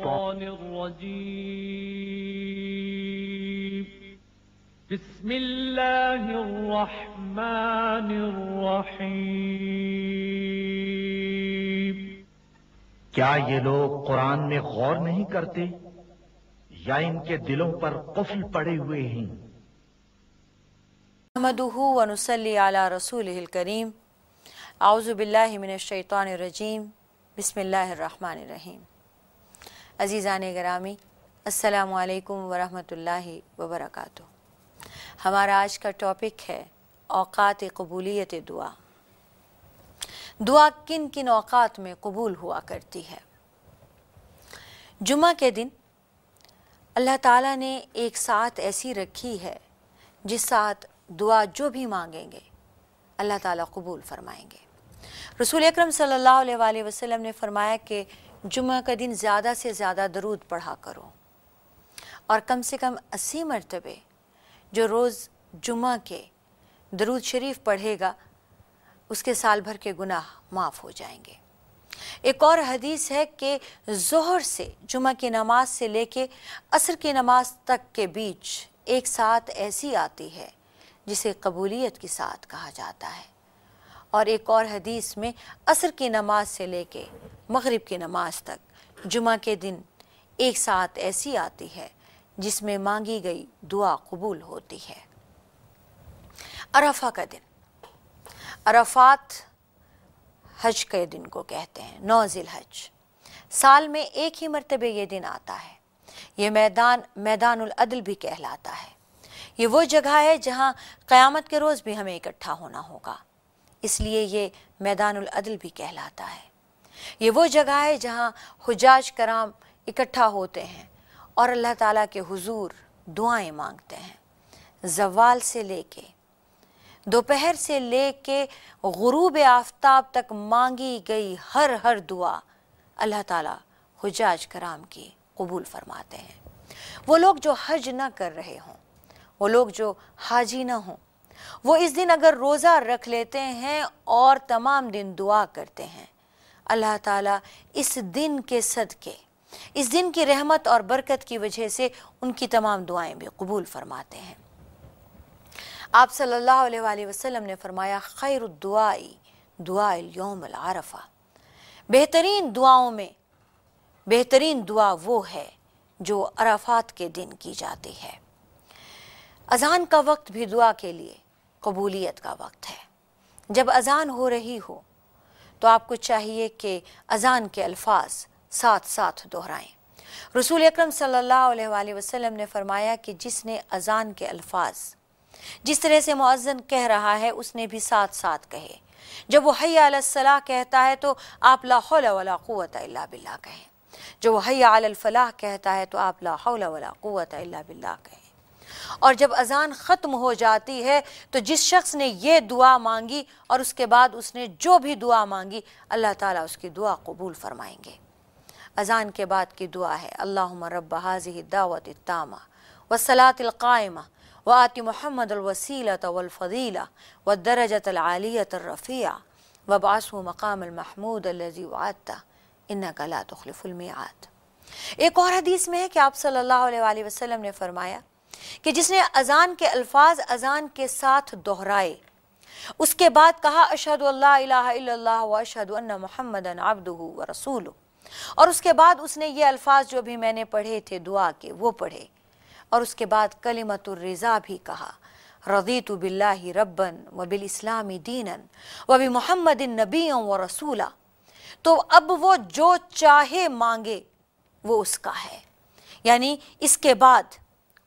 الشيطان الرجيم بسم الله الرحمن الرحيم کیا یہ لوگ قرآن میں غور نہیں کرتے یا ان کے دلوں پر قفل پڑے ہوئے ہیں نحمده ونسلی علی رسوله الکریم اعوذ باللہ من الشیطان الرجیم بسم اللہ الرحمن الرحیم عزیزان گرامی السلام علیکم ورحمۃ اللہ وبرکاتہ ہمارا آج کا ٹاپک ہے اوقات قبولیت دعا دعا کن کن اوقات میں قبول ہوا کرتی ہے جمعہ کے دن اللہ تعالیٰ نے ایک ساتھ ایسی رکھی ہے جس ساتھ دعا جو بھی مانگیں گے اللہ تعالیٰ قبول فرمائیں گے رسول اکرم صلی اللہ علیہ وآلہ وسلم نے فرمایا کہ جمعہ کا دن زیادہ سے زیادہ درود پڑھا کرو اور کم سے کم اسی مرتبے جو روز جمعہ کے درود شریف پڑھے گا اس کے سال بھر کے گناہ معاف ہو جائیں گے ایک اور حدیث ہے کہ زہر سے جمعہ کی نماز سے لے کے عصر کی نماز تک کے بیچ ایک ساتھ ایسی آتی ہے جسے قبولیت کی ساتھ کہا جاتا ہے اور ایک اور حدیث میں عصر کی نماز سے لے کے مغرب کی نماز تک جمعہ کے دن ایک ساتھ ایسی آتی ہے جس میں مانگی گئی دعا قبول ہوتی ہے عرفہ کا دن عرفات حج کے دن کو کہتے ہیں نوزل حج سال میں ایک ہی مرتبہ یہ دن آتا ہے یہ میدان میدان العدل بھی کہلاتا ہے یہ وہ جگہ ہے جہاں قیامت کے روز بھی ہمیں اکٹھا ہونا ہوگا اس لیے یہ میدان العدل بھی کہلاتا ہے یہ وہ جگہ ہے جہاں حجاج کرام اکٹھا ہوتے ہیں اور اللہ تعالیٰ کے حضور دعائیں مانگتے ہیں زوال سے لے کے دوپہر سے لے کے غروب آفتاب تک مانگی گئی ہر ہر دعا اللہ تعالیٰ حجاج کرام کی قبول فرماتے ہیں وہ لوگ جو حج نہ کر رہے ہوں وہ لوگ جو حاجی نہ ہوں وہ اس دن اگر روزہ رکھ لیتے ہیں اور تمام دن دعا کرتے ہیں اللہ تعالیٰ اس دن کے صدقے اس دن کی رحمت اور برکت کی وجہ سے ان کی تمام دعائیں بھی قبول فرماتے ہیں آپ صلی اللہ علیہ وآلہ وسلم نے فرمایا خیر الدعائی دعا اليوم العرفہ بہترین دعاؤں میں بہترین دعا وہ ہے جو عرفات کے دن کی جاتی ہے اذان کا وقت بھی دعا کے لیے قبولیت کا وقت ہے جب اذان ہو رہی ہو تو آپ کو چاہیے کہ اذان کے الفاظ ساتھ ساتھ دہرائیں رسول اکرم صلی اللہ علیہ وآلہ وسلم نے فرمایا کہ جس نے اذان کے الفاظ جس طرح سے معزن کہہ رہا ہے اس نے بھی ساتھ ساتھ کہے جب وہ حیا علیہ صلاح کہتا ہے تو آپ لا حول ولا قوت الا باللہ کہیں جب وہ حیا علی الفلاح کہتا ہے تو آپ لا حول ولا قوت الا باللہ کہیں اور جب اذان ختم ہو جاتی ہے تو جس شخص نے یہ دعا مانگی اور اس کے بعد اس نے جو بھی دعا مانگی اللہ تعالیٰ اس کی دعا قبول فرمائیں گے اذان کے بعد کی دعا ہے اللہم رب حاضح دعوت التامہ والصلاة القائمہ وآتی محمد الوسیلہۃ والفضیلہ والدرجت العالیت الرفیع وابعثو مقام المحمود انکا لا تخلف لاتیات ایک اور حدیث میں ہے کہ آپ صلی اللہ علیہ وآلہ وسلم نے فرمایا کہ جس نے اذان کے الفاظ اذان کے ساتھ دہرائے اس کے بعد کہا اشہد اللہ الہ الا اللہ و اشہد ان محمد عبدہ و رسولہ اور اس کے بعد اس نے یہ الفاظ جو بھی میں نے پڑھے تھے دعا کے وہ پڑھے اور اس کے بعد کلمت الرضا بھی کہا رضیت باللہ ربن و بالاسلام دینا و بمحمد نبی و رسولہ تو اب وہ جو چاہے مانگے وہ اس کا ہے یعنی اس کے بعد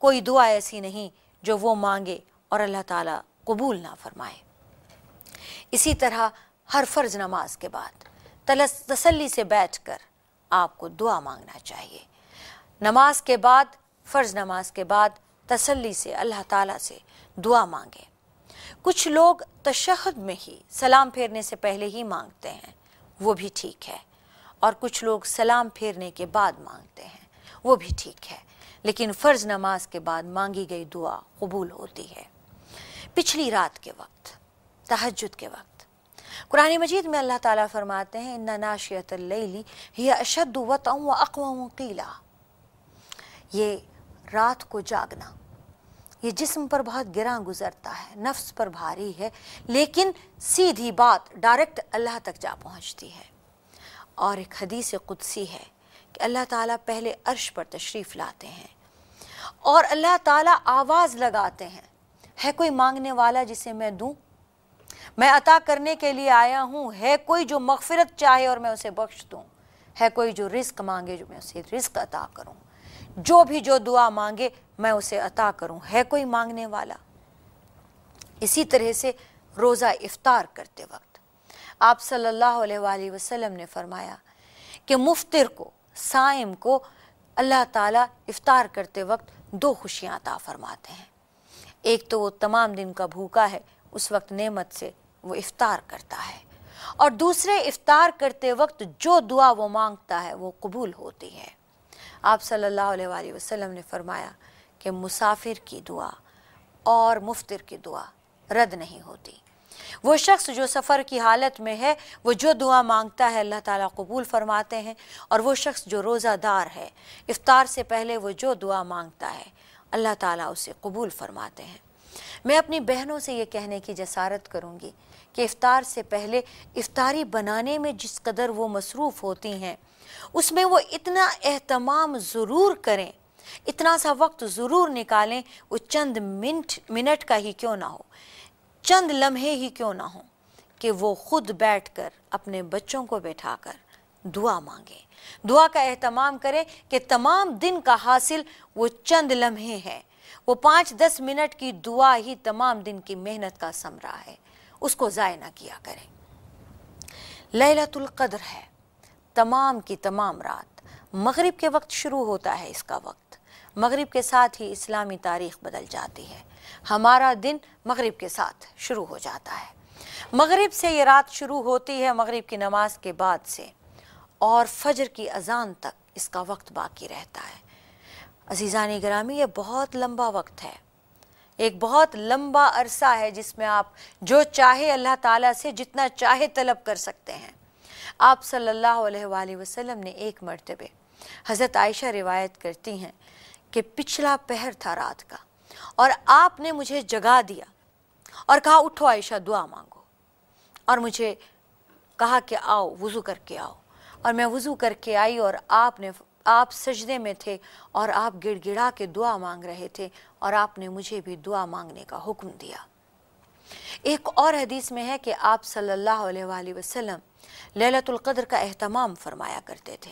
کوئی دعا ایسی نہیں جو وہ مانگے اور اللہ تعالیٰ قبول نہ فرمائے اسی طرح ہر فرض نماز کے بعد تسلی سے بیٹھ کر آپ کو دعا مانگنا چاہیے نماز کے بعد فرض نماز کے بعد تسلی سے اللہ تعالیٰ سے دعا مانگے کچھ لوگ تشہد میں ہی سلام پھیرنے سے پہلے ہی مانگتے ہیں وہ بھی ٹھیک ہے اور کچھ لوگ سلام پھیرنے کے بعد مانگتے ہیں وہ بھی ٹھیک ہے لیکن فرض نماز کے بعد مانگی گئی دعا قبول ہوتی ہے پچھلی رات کے وقت تحجد کے وقت قرآن مجید میں اللہ تعالیٰ فرماتے ہیں یہ رات کو جاگنا یہ جسم پر بہت گراں گزرتا ہے نفس پر بھاری ہے لیکن سیدھی بات ڈائریکٹ اللہ تک جا پہنچتی ہے اور ایک حدیث قدسی ہے کہ اللہ تعالیٰ پہلے عرش پر تشریف لاتے ہیں اور اللہ تعالیٰ آواز لگاتے ہیں ہے کوئی مانگنے والا جسے میں دوں میں عطا کرنے کے لیے آیا ہوں ہے کوئی جو مغفرت چاہے اور میں اسے بخش دوں ہے کوئی جو رزق مانگے جو میں اسے رزق عطا کروں جو بھی جو دعا مانگے میں اسے عطا کروں ہے کوئی مانگنے والا اسی طرح سے روزہ افطار کرتے وقت آپ صلی اللہ علیہ وآلہ وسلم نے فرمایا کہ مفتر کو سائم کو اللہ تعالیٰ افطار کرتے وقت دو خوشیاں عطا فرماتے ہیں ایک تو وہ تمام دن کا بھوکا ہے اس وقت نعمت سے وہ افطار کرتا ہے اور دوسرے افطار کرتے وقت جو دعا وہ مانگتا ہے وہ قبول ہوتی ہے آپ صلی اللہ علیہ وآلہ وسلم نے فرمایا کہ مسافر کی دعا اور مفتر کی دعا رد نہیں ہوتی وہ شخص جو سفر کی حالت میں ہے وہ جو دعا مانگتا ہے اللہ تعالیٰ قبول فرماتے ہیں اور وہ شخص جو روزہ دار ہے افطار سے پہلے وہ جو دعا مانگتا ہے اللہ تعالیٰ اسے قبول فرماتے ہیں میں اپنی بہنوں سے یہ کہنے کی جسارت کروں گی کہ افطار سے پہلے افطاری بنانے میں جس قدر وہ مصروف ہوتی ہیں اس میں وہ اتنا اہتمام ضرور کریں اتنا سا وقت ضرور نکالیں وہ چند منٹ منٹ کا ہی کیوں نہ ہو چند لمحے ہی کیوں نہ ہوں کہ وہ خود بیٹھ کر اپنے بچوں کو بیٹھا کر دعا مانگے دعا کا اہتمام کرے کہ تمام دن کا حاصل وہ چند لمحے ہے وہ پانچ دس منٹ کی دعا ہی تمام دن کی محنت کا سمرہ ہے اس کو ضائع نہ کیا کریں لیلت القدر ہے تمام کی تمام رات مغرب کے وقت شروع ہوتا ہے اس کا وقت مغرب کے ساتھ ہی اسلامی تاریخ بدل جاتی ہے ہمارا دن مغرب کے ساتھ شروع ہو جاتا ہے مغرب سے یہ رات شروع ہوتی ہے مغرب کی نماز کے بعد سے اور فجر کی اذان تک اس کا وقت باقی رہتا ہے عزیزان گرامی یہ بہت لمبا وقت ہے ایک بہت لمبا عرصہ ہے جس میں آپ جو چاہے اللہ تعالیٰ سے جتنا چاہے طلب کر سکتے ہیں آپ صلی اللہ علیہ وآلہ وسلم نے ایک مرتبہ حضرت عائشہ روایت کرتی ہیں کہ پچھلا پہر تھا رات کا اور آپ نے مجھے جگا دیا اور کہا اٹھو عائشہ دعا مانگو اور مجھے کہا کہ آؤ وضو کر کے آؤ اور میں وضو کر کے آئی اور آپ نے آپ سجدے میں تھے اور آپ گڑ گڑا کے دعا مانگ رہے تھے اور آپ نے مجھے بھی دعا مانگنے کا حکم دیا ایک اور حدیث میں ہے کہ آپ صلی اللہ علیہ وآلہ وسلم للت القدر کا اہتمام فرمایا کرتے تھے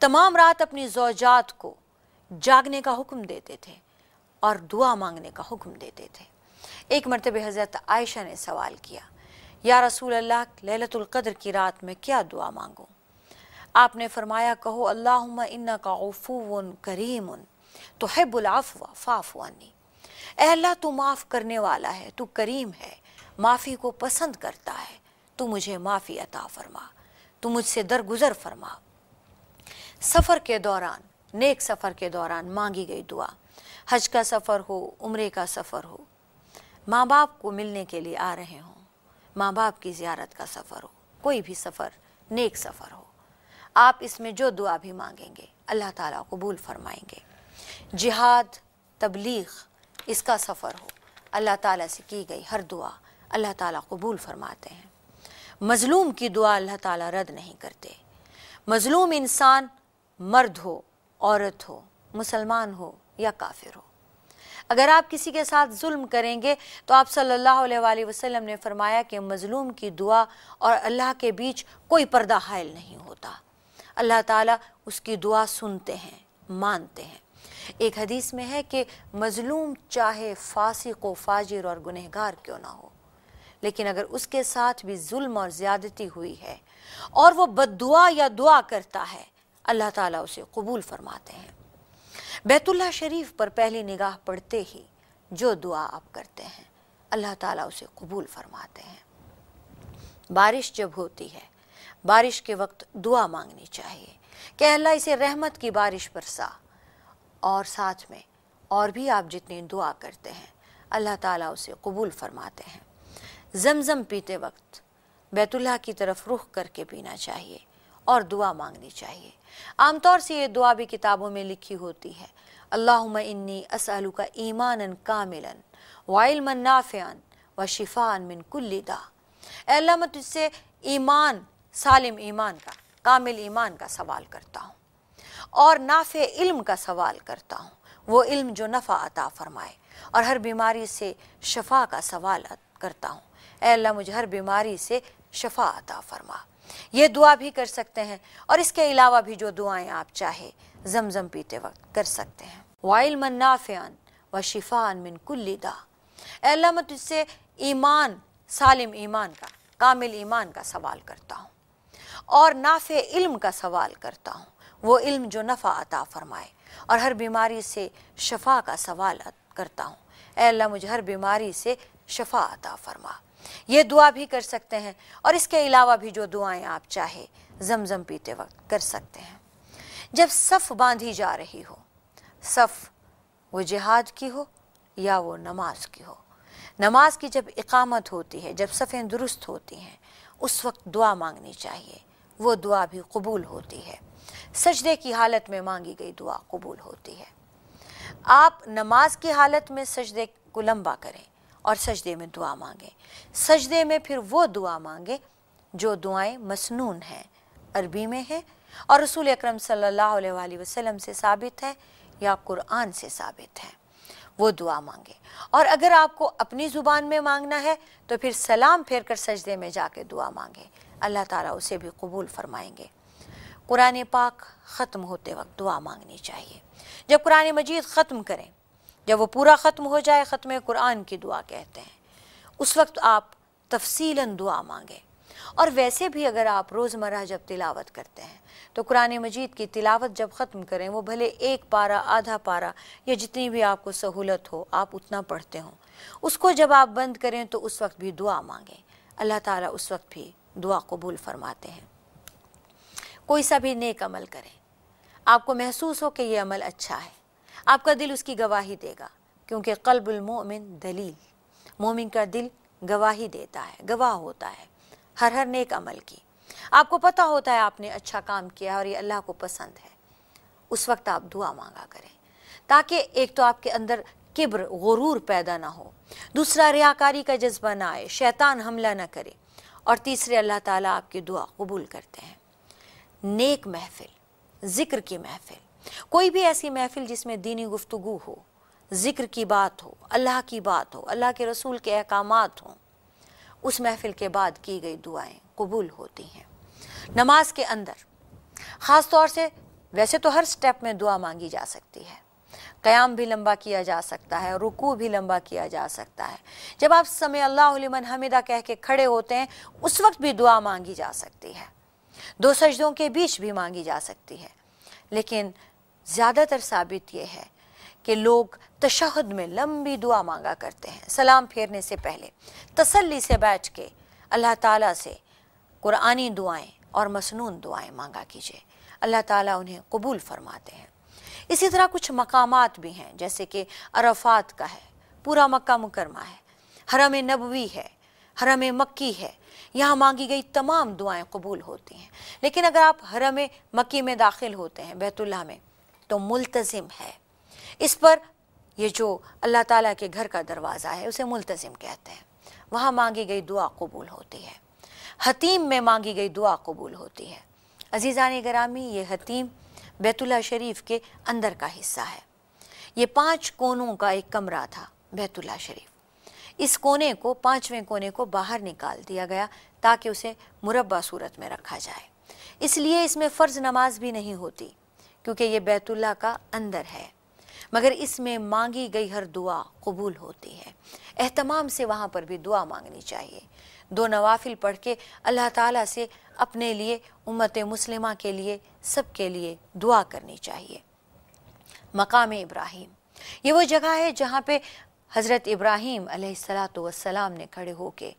تمام رات اپنی زوجات کو جاگنے کا حکم دیتے تھے اور دعا مانگنے کا حکم دیتے تھے ایک مرتبہ حضرت عائشہ نے سوال کیا یا رسول اللہ للت القدر کی رات میں کیا دعا مانگو آپ نے فرمایا کہو اللہ انکا غفو کریم تحب تو ہے بلاف اے فاف تو معاف کرنے والا ہے تو کریم ہے معافی کو پسند کرتا ہے تو مجھے معافی عطا فرما تو مجھ سے درگزر فرما سفر کے دوران نیک سفر کے دوران مانگی گئی دعا حج کا سفر ہو عمرے کا سفر ہو ماں باپ کو ملنے کے لیے آ رہے ہوں ماں باپ کی زیارت کا سفر ہو کوئی بھی سفر نیک سفر ہو آپ اس میں جو دعا بھی مانگیں گے اللہ تعالیٰ قبول فرمائیں گے جہاد تبلیغ اس کا سفر ہو اللہ تعالیٰ سے کی گئی ہر دعا اللہ تعالیٰ قبول فرماتے ہیں مظلوم کی دعا اللہ تعالیٰ رد نہیں کرتے مظلوم انسان مرد ہو عورت ہو مسلمان ہو یا کافر ہو اگر آپ کسی کے ساتھ ظلم کریں گے تو آپ صلی اللہ علیہ وآلہ وسلم نے فرمایا کہ مظلوم کی دعا اور اللہ کے بیچ کوئی پردہ حائل نہیں ہوتا اللہ تعالیٰ اس کی دعا سنتے ہیں مانتے ہیں ایک حدیث میں ہے کہ مظلوم چاہے فاسق و فاجر اور گنہگار کیوں نہ ہو لیکن اگر اس کے ساتھ بھی ظلم اور زیادتی ہوئی ہے اور وہ بد دعا یا دعا کرتا ہے اللہ تعالیٰ اسے قبول فرماتے ہیں بیت اللہ شریف پر پہلی نگاہ پڑھتے ہی جو دعا آپ کرتے ہیں اللہ تعالیٰ اسے قبول فرماتے ہیں بارش جب ہوتی ہے بارش کے وقت دعا مانگنی چاہیے کہ اللہ اسے رحمت کی بارش پر سا اور ساتھ میں اور بھی آپ جتنی دعا کرتے ہیں اللہ تعالیٰ اسے قبول فرماتے ہیں زمزم پیتے وقت بیت اللہ کی طرف رخ کر کے پینا چاہیے اور دعا مانگنی چاہیے عام طور سے یہ دعا بھی کتابوں میں لکھی ہوتی ہے اللّہمََّی اسعلکا ایمان کاملََََََََََََََََََََََ و علمف من کل دا من اللہ میں تجھ سے ایمان سالم ایمان کا کامل ایمان کا سوال کرتا ہوں اور نافع علم کا سوال کرتا ہوں وہ علم جو نفع عطا فرمائے اور ہر بیماری سے شفا کا سوال کرتا ہوں اے اللہ مجھے ہر بیماری سے شفا عطا فرما یہ دعا بھی کر سکتے ہیں اور اس کے علاوہ بھی جو دعائیں آپ چاہے زمزم پیتے وقت کر سکتے ہیں وائل من نافعن و شفان من کل دا اللہ میں تجھ سے ایمان سالم ایمان کا کامل ایمان کا سوال کرتا ہوں اور نافع علم کا سوال کرتا ہوں وہ علم جو نفع عطا فرمائے اور ہر بیماری سے شفا کا سوال کرتا ہوں اے اللہ مجھے ہر بیماری سے شفا عطا فرما یہ دعا بھی کر سکتے ہیں اور اس کے علاوہ بھی جو دعائیں آپ چاہے زمزم پیتے وقت کر سکتے ہیں جب صف باندھی جا رہی ہو صف وہ جہاد کی ہو یا وہ نماز کی ہو نماز کی جب اقامت ہوتی ہے جب صفیں درست ہوتی ہیں اس وقت دعا مانگنی چاہیے وہ دعا بھی قبول ہوتی ہے سجدے کی حالت میں مانگی گئی دعا قبول ہوتی ہے آپ نماز کی حالت میں سجدے کو لمبا کریں اور سجدے میں دعا مانگیں سجدے میں پھر وہ دعا مانگیں جو دعائیں مسنون ہیں عربی میں ہیں اور رسول اکرم صلی اللہ علیہ وآلہ وسلم سے ثابت ہے یا قرآن سے ثابت ہے وہ دعا مانگے اور اگر آپ کو اپنی زبان میں مانگنا ہے تو پھر سلام پھیر کر سجدے میں جا کے دعا مانگے اللہ تعالیٰ اسے بھی قبول فرمائیں گے قرآن پاک ختم ہوتے وقت دعا مانگنی چاہیے جب قرآن مجید ختم کریں جب وہ پورا ختم ہو جائے ختم قرآن کی دعا کہتے ہیں اس وقت آپ تفصیل دعا مانگیں اور ویسے بھی اگر آپ روزمرہ جب تلاوت کرتے ہیں تو قرآن مجید کی تلاوت جب ختم کریں وہ بھلے ایک پارا آدھا پارا یا جتنی بھی آپ کو سہولت ہو آپ اتنا پڑھتے ہوں اس کو جب آپ بند کریں تو اس وقت بھی دعا مانگیں اللہ تعالیٰ اس وقت بھی دعا قبول فرماتے ہیں کوئی سا بھی نیک عمل کریں آپ کو محسوس ہو کہ یہ عمل اچھا ہے آپ کا دل اس کی گواہی دے گا کیونکہ قلب المومن دلیل مومن کا دل گواہی دیتا ہے گواہ ہوتا ہے ہر ہر نیک عمل کی آپ کو پتہ ہوتا ہے آپ نے اچھا کام کیا اور یہ اللہ کو پسند ہے اس وقت آپ دعا مانگا کریں تاکہ ایک تو آپ کے اندر کبر غرور پیدا نہ ہو دوسرا ریاکاری کا جذبہ نہ آئے شیطان حملہ نہ کرے اور تیسرے اللہ تعالیٰ آپ کی دعا قبول کرتے ہیں نیک محفل ذکر کی محفل کوئی بھی ایسی محفل جس میں دینی گفتگو ہو ذکر کی بات ہو اللہ کی بات ہو اللہ کے رسول کے احکامات ہوں اس محفل کے بعد کی گئی دعائیں قبول ہوتی ہیں نماز کے اندر خاص طور سے ویسے تو ہر سٹیپ میں دعا مانگی جا سکتی ہے قیام بھی لمبا کیا جا سکتا ہے رکوع بھی لمبا کیا جا سکتا ہے جب آپ سمے اللہ من حمیدہ کہہ کے کھڑے ہوتے ہیں اس وقت بھی دعا مانگی جا سکتی ہے دو سجدوں کے بیچ بھی مانگی جا سکتی ہے لیکن زیادہ تر ثابت یہ ہے کہ لوگ تشہد میں لمبی دعا مانگا کرتے ہیں سلام پھیرنے سے پہلے تسلی سے بیٹھ کے اللہ تعالیٰ سے قرآنی دعائیں اور مسنون دعائیں مانگا کیجیے اللہ تعالیٰ انہیں قبول فرماتے ہیں اسی طرح کچھ مقامات بھی ہیں جیسے کہ عرفات کا ہے پورا مکہ مکرمہ ہے حرم نبوی ہے حرم مکی ہے یہاں مانگی گئی تمام دعائیں قبول ہوتی ہیں لیکن اگر آپ حرم مکی میں داخل ہوتے ہیں بیت اللہ میں تو ملتظم ہے اس پر یہ جو اللہ تعالیٰ کے گھر کا دروازہ ہے اسے ملتظم کہتے ہیں وہاں مانگی گئی دعا قبول ہوتی ہے حتیم میں مانگی گئی دعا قبول ہوتی ہے عزیزان گرامی یہ حتیم بیت اللہ شریف کے اندر کا حصہ ہے یہ پانچ کونوں کا ایک کمرہ تھا بیت اللہ شریف اس کونے کو پانچویں کونے کو باہر نکال دیا گیا تاکہ اسے مربع صورت میں رکھا جائے اس لیے اس میں فرض نماز بھی نہیں ہوتی کیونکہ یہ بیت اللہ کا اندر ہے مگر اس میں مانگی گئی ہر دعا قبول ہوتی ہے اہتمام سے وہاں پر بھی دعا مانگنی چاہیے دو نوافل پڑھ کے اللہ تعالیٰ سے اپنے لیے امت مسلمہ کے لیے سب کے لیے دعا کرنی چاہیے مقام ابراہیم یہ وہ جگہ ہے جہاں پہ حضرت ابراہیم علیہ السلاۃ والسلام نے کھڑے ہو کے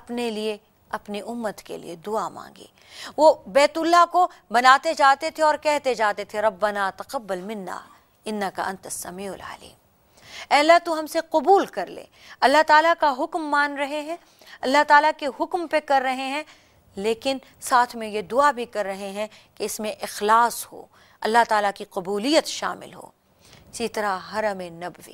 اپنے لیے اپنی امت کے لیے دعا مانگی وہ بیت اللہ کو بناتے جاتے تھے اور کہتے جاتے تھے ربنا تقبل منا ان کا انتمع العلیم اللہ تو ہم سے قبول کر لے اللہ تعالیٰ کا حکم مان رہے ہیں اللہ تعالیٰ کے حکم پہ کر رہے ہیں لیکن ساتھ میں یہ دعا بھی کر رہے ہیں کہ اس میں اخلاص ہو اللہ تعالیٰ کی قبولیت شامل ہو طرح حرم نبوی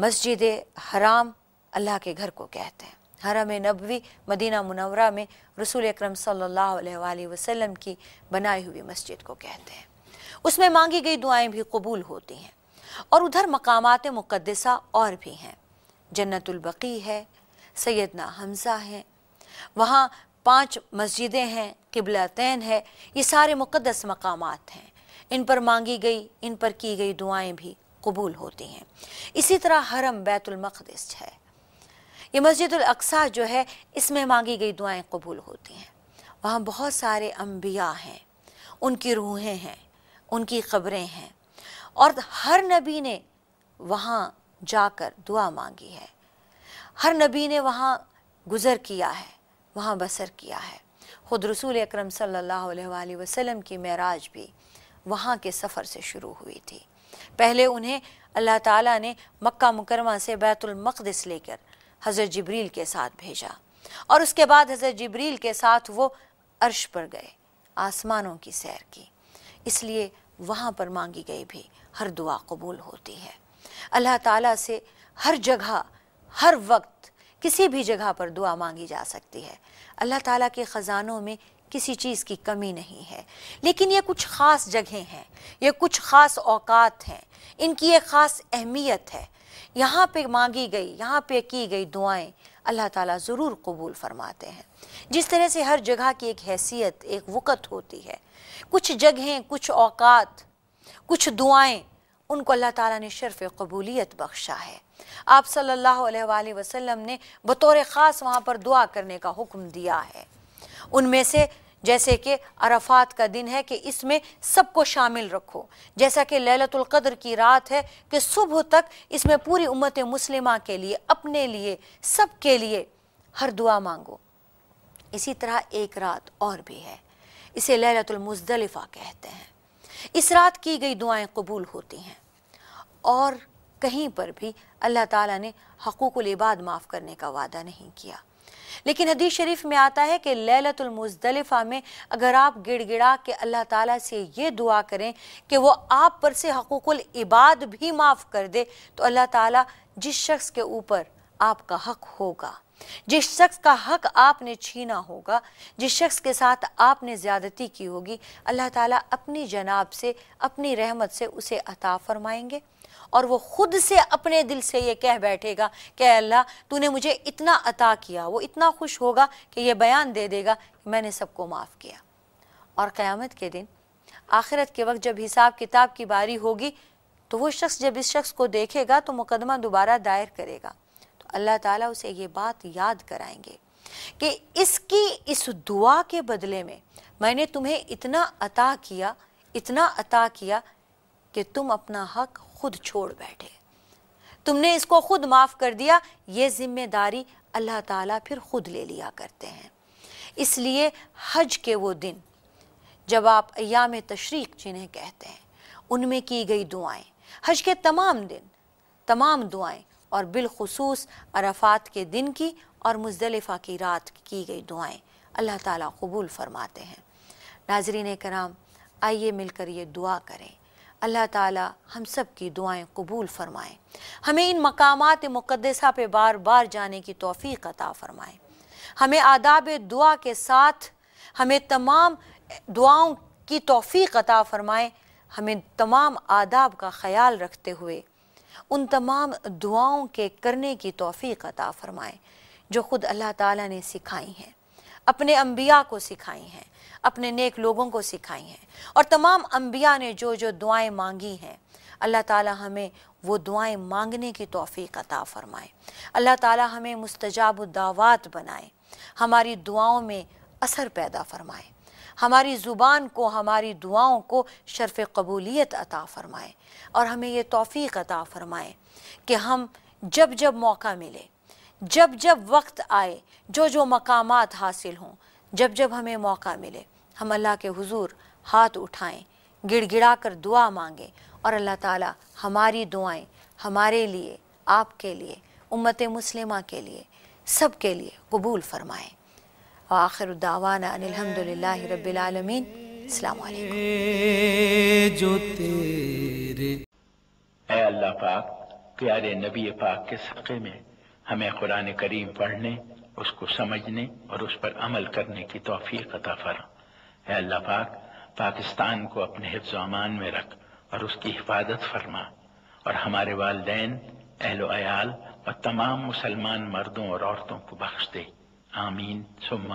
مسجد حرام اللہ کے گھر کو کہتے ہیں حرم نبوی مدینہ منورہ میں رسول اکرم صلی اللہ علیہ وآلہ وسلم کی بنائی ہوئی مسجد کو کہتے ہیں اس میں مانگی گئی دعائیں بھی قبول ہوتی ہیں اور ادھر مقامات مقدسہ اور بھی ہیں جنت البقیع ہے سیدنا حمزہ ہیں وہاں پانچ مسجدیں ہیں قبلہ تین ہے یہ سارے مقدس مقامات ہیں ان پر مانگی گئی ان پر کی گئی دعائیں بھی قبول ہوتی ہیں اسی طرح حرم بیت المقدس ہے یہ مسجد الاقص جو ہے اس میں مانگی گئی دعائیں قبول ہوتی ہیں وہاں بہت سارے انبیاء ہیں ان کی روحیں ہیں ان کی قبریں ہیں اور ہر نبی نے وہاں جا کر دعا مانگی ہے ہر نبی نے وہاں گزر کیا ہے وہاں بسر کیا ہے خود رسول اکرم صلی اللہ علیہ وآلہ وسلم کی معراج بھی وہاں کے سفر سے شروع ہوئی تھی پہلے انہیں اللہ تعالیٰ نے مکہ مکرمہ سے بیت المقدس لے کر حضرت جبریل کے ساتھ بھیجا اور اس کے بعد حضرت جبریل کے ساتھ وہ عرش پر گئے آسمانوں کی سیر کی اس لیے وہاں پر مانگی گئی بھی ہر دعا قبول ہوتی ہے اللہ تعالیٰ سے ہر جگہ ہر وقت کسی بھی جگہ پر دعا مانگی جا سکتی ہے اللہ تعالیٰ کے خزانوں میں کسی چیز کی کمی نہیں ہے لیکن یہ کچھ خاص جگہیں ہیں یہ کچھ خاص اوقات ہیں ان کی ایک خاص اہمیت ہے یہاں پہ مانگی گئی یہاں پہ کی گئی دعائیں اللہ تعالیٰ ضرور قبول فرماتے ہیں جس طرح سے ہر جگہ کی ایک حیثیت ایک وقت ہوتی ہے کچھ جگہیں کچھ اوقات کچھ دعائیں ان کو اللہ تعالیٰ نے شرف قبولیت بخشا ہے آپ صلی اللہ علیہ وآلہ وسلم نے بطور خاص وہاں پر دعا کرنے کا حکم دیا ہے ان میں سے جیسے کہ عرفات کا دن ہے کہ اس میں سب کو شامل رکھو جیسا کہ لیلت القدر کی رات ہے کہ صبح تک اس میں پوری امت مسلمہ کے لیے اپنے لیے سب کے لیے ہر دعا مانگو اسی طرح ایک رات اور بھی ہے اسے لیلت المزدلفہ کہتے ہیں اس رات کی گئی دعائیں قبول ہوتی ہیں اور کہیں پر بھی اللہ تعالیٰ نے حقوق العباد معاف کرنے کا وعدہ نہیں کیا لیکن حدیث شریف میں آتا ہے کہ لیلت المزدلفہ میں اگر آپ گڑ گڑا کہ اللہ تعالیٰ سے یہ دعا کریں کہ وہ آپ پر سے حقوق العباد بھی معاف کر دے تو اللہ تعالیٰ جس شخص کے اوپر آپ کا حق ہوگا جس شخص کا حق آپ نے چھینا ہوگا جس شخص کے ساتھ آپ نے زیادتی کی ہوگی اللہ تعالیٰ اپنی جناب سے اپنی رحمت سے اسے عطا فرمائیں گے اور وہ خود سے اپنے دل سے یہ کہہ بیٹھے گا کہ اللہ نے مجھے اتنا عطا کیا وہ اتنا خوش ہوگا کہ یہ بیان دے دے گا میں نے سب کو معاف کیا اور قیامت کے دن آخرت کے وقت جب حساب کتاب کی باری ہوگی تو وہ شخص جب اس شخص کو دیکھے گا تو مقدمہ دوبارہ دائر کرے گا تو اللہ تعالیٰ اسے یہ بات یاد کرائیں گے کہ اس کی اس دعا کے بدلے میں میں نے تمہیں اتنا عطا کیا اتنا عطا کیا کہ تم اپنا حق خود چھوڑ بیٹھے تم نے اس کو خود معاف کر دیا یہ ذمہ داری اللہ تعالیٰ پھر خود لے لیا کرتے ہیں اس لیے حج کے وہ دن جب آپ ایام تشریق جنہیں کہتے ہیں ان میں کی گئی دعائیں حج کے تمام دن تمام دعائیں اور بالخصوص عرفات کے دن کی اور مزدلفہ کی رات کی گئی دعائیں اللہ تعالیٰ قبول فرماتے ہیں ناظرین کرام آئیے مل کر یہ دعا کریں اللہ تعالی ہم سب کی دعائیں قبول فرمائیں ہمیں ان مقامات مقدسہ پہ بار بار جانے کی توفیق عطا فرمائیں ہمیں آداب دعا کے ساتھ ہمیں تمام دعاؤں کی توفیق عطا فرمائیں ہمیں تمام آداب کا خیال رکھتے ہوئے ان تمام دعاؤں کے کرنے کی توفیق عطا فرمائیں جو خود اللہ تعالیٰ نے سکھائی ہیں اپنے انبیاء کو سکھائی ہیں اپنے نیک لوگوں کو سکھائی ہیں اور تمام انبیاء نے جو جو دعائیں مانگی ہیں اللہ تعالی ہمیں وہ دعائیں مانگنے کی توفیق عطا فرمائیں اللہ تعالی ہمیں مستجاب الدعوات بنائے بنائیں ہماری دعاؤں میں اثر پیدا فرمائے ہماری زبان کو ہماری دعاؤں کو شرف قبولیت عطا فرمائے اور ہمیں یہ توفیق عطا فرمائیں کہ ہم جب جب موقع ملے جب جب وقت آئے جو جو مقامات حاصل ہوں جب جب ہمیں موقع ملے ہم اللہ کے حضور ہاتھ اٹھائیں گڑ گڑا کر دعا مانگیں اور اللہ تعالیٰ ہماری دعائیں ہمارے لیے آپ کے لیے امت مسلمہ کے لیے سب کے لیے قبول فرمائیں آخر العالمین السلام علیکم اے اللہ پاک پاک پیارے نبی کے میں ہمیں قرآن کریم پڑھنے اس کو سمجھنے اور اس پر عمل کرنے کی توفیق عطا فرما اللہ پاک پاکستان کو اپنے حفظ و امان میں رکھ اور اس کی حفاظت فرما اور ہمارے والدین اہل و عیال اور تمام مسلمان مردوں اور عورتوں کو بخش دے آمین سما